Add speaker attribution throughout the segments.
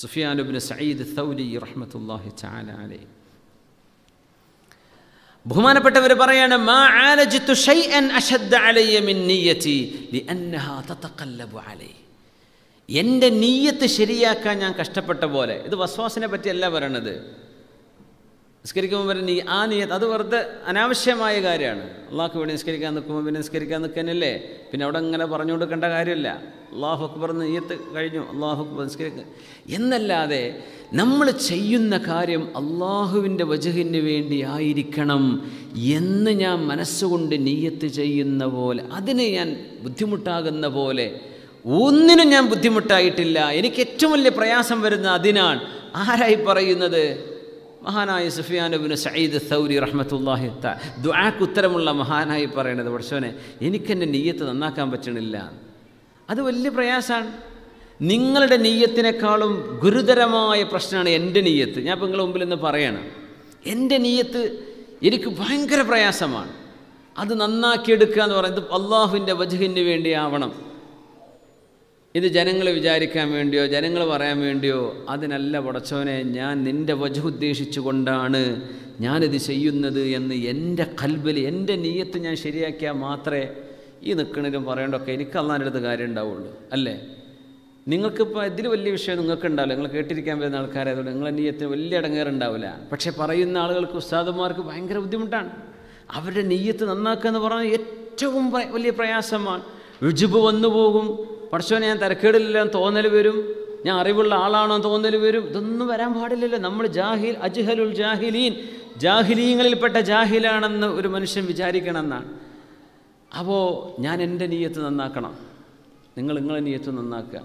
Speaker 1: Sufyan bin Sayyid Saudi റഹ്മത്തുല്ലാഹി തആല അലൈ ബഹുമാനപ്പെട്ടവർ പറയാണ് മാ ആലജിത്തു ഷൈഅൻ അഷദ്ദ അലയ്യ മിൻ നിയ്യതി ലിഅന്നഹാ തതഖല്ലബു അലൈ എൻ്റെ നീയത്ത് ശരിയാക്കാൻ ഞാൻ കഷ്ടപ്പെട്ട പോലെ ഇത് വസ്വാസിനെ പറ്റിയല്ല പറയണത് നിസ്കരിക്കുമ്പോൾ പറഞ്ഞ ഈ ആ നീ അത് വെറുതെ അനാവശ്യമായ കാര്യമാണ് അള്ളാഹ്ക്ക് വേണ്ടി നിസ്കരിക്കാൻ നിൽക്കുമ്പോൾ പിന്നെ നിസ്കരിക്കാൻ നിൽക്കാനല്ലേ പിന്നെ അവിടെ ഇങ്ങനെ പറഞ്ഞു കൊടുക്കേണ്ട കാര്യമില്ല അള്ളാഹു അക്ബർ നീയത്ത് കഴിഞ്ഞു അള്ളാഹു അക്ബർ നിസ്കരിക്കുക എന്നല്ലാതെ നമ്മൾ ചെയ്യുന്ന കാര്യം അള്ളാഹുവിൻ്റെ വജഹിന് വേണ്ടി ആയിരിക്കണം എന്ന് ഞാൻ മനസ്സുകൊണ്ട് നീയത്ത് ചെയ്യുന്ന പോലെ അതിന് ഞാൻ ബുദ്ധിമുട്ടാകുന്ന പോലെ ഒന്നിനും ഞാൻ ബുദ്ധിമുട്ടായിട്ടില്ല എനിക്ക് ഏറ്റവും വലിയ പ്രയാസം വരുന്ന അതിനാണ് ആരായി പറയുന്നത് മഹാനായ സുഫിയാനുബിന് സയ്യിദ് സൗരി റഹ്മത്തുല്ലാഹി ദുആക്ക് ഉത്തരമുള്ള മഹാനായി പറയണത് പഠിച്ചവനെ എനിക്കെൻ്റെ നെയ്യത്ത് നന്നാക്കാൻ പറ്റണില്ല അത് വലിയ പ്രയാസമാണ് നിങ്ങളുടെ നെയ്യത്തിനേക്കാളും ഗുരുതരമായ പ്രശ്നമാണ് എൻ്റെ നെയ്യത്ത് ഞാൻ ഇപ്പോൾ നിങ്ങളുടെ മുമ്പിൽ നിന്ന് പറയണം എൻ്റെ നെയ്യത്ത് എനിക്ക് ഭയങ്കര പ്രയാസമാണ് അത് നന്നാക്കിയെടുക്കുക എന്ന് പറയുന്നത് അള്ളാഹുവിൻ്റെ വജുഹിന് വേണ്ടിയാവണം ഇത് ജനങ്ങൾ വിചാരിക്കാൻ വേണ്ടിയോ ജനങ്ങൾ പറയാൻ വേണ്ടിയോ അതിനല്ല പടച്ചവനെ ഞാൻ നിൻ്റെ വജുദ്ദേശിച്ചുകൊണ്ടാണ് ഞാനിത് ചെയ്യുന്നത് എന്ന് എൻ്റെ കൽബിൽ എൻ്റെ നീയത്ത് ഞാൻ ശരിയാക്കിയാൽ മാത്രമേ ഈ നിൽക്കണതിലും പറയേണ്ടൊക്കെ എനിക്ക് അള്ളാൻ്റെ അടുത്ത് കാര്യം ഉണ്ടാവുള്ളൂ അല്ലേ നിങ്ങൾക്കിപ്പോൾ ഇതിൽ വലിയ വിഷയം നിങ്ങൾക്ക് ഉണ്ടാവില്ല നിങ്ങൾ കേട്ടിരിക്കാൻ വരുന്ന ആൾക്കാരായതുകൊണ്ട് നിങ്ങളെ നീയത്തിന് വലിയ ഇടങ്ങേറുണ്ടാവില്ല പക്ഷേ പറയുന്ന ആളുകൾക്ക് ഉസ്താദന്മാർക്ക് ഭയങ്കര ബുദ്ധിമുട്ടാണ് അവരുടെ നീയത്ത് നന്നാക്കുക എന്ന് പറഞ്ഞാൽ ഏറ്റവും വലിയ പ്രയാസമാണ് രുചിബ് വന്നു പോകും പഠിച്ചോനെ ഞാൻ തിരക്കേടില്ല എന്ന് തോന്നൽ വരും ഞാൻ അറിവുള്ള ആളാണോ തോന്നൽ വരും ഇതൊന്നും വരാൻ പാടില്ലല്ലോ നമ്മൾ ജാഹിൽ അജ്ഹലുൽ ജാഹിലീൻ ജാഹിലീങ്ങളിൽപ്പെട്ട ജാഹിലാണെന്ന് ഒരു മനുഷ്യൻ എന്നാണ് അപ്പോൾ ഞാൻ എൻ്റെ നീയത്ത് നന്നാക്കണം നിങ്ങൾ നിങ്ങളെ നീയത്ത് നന്നാക്കുക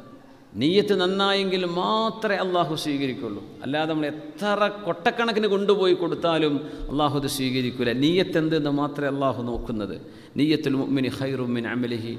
Speaker 1: നീയത്ത് നന്നായെങ്കിൽ മാത്രമേ അള്ളാഹു സ്വീകരിക്കുള്ളൂ അല്ലാതെ നമ്മൾ എത്ര കൊട്ടക്കണക്കിന് കൊണ്ടുപോയി കൊടുത്താലും അള്ളാഹു അത് സ്വീകരിക്കില്ല നീയത്ത് എന്തെന്ന് മാത്രമേ അള്ളാഹു നോക്കുന്നത് നീയത്തുൽ മുഅ്മിനി ഹൈറുമിൻ അമലിഹി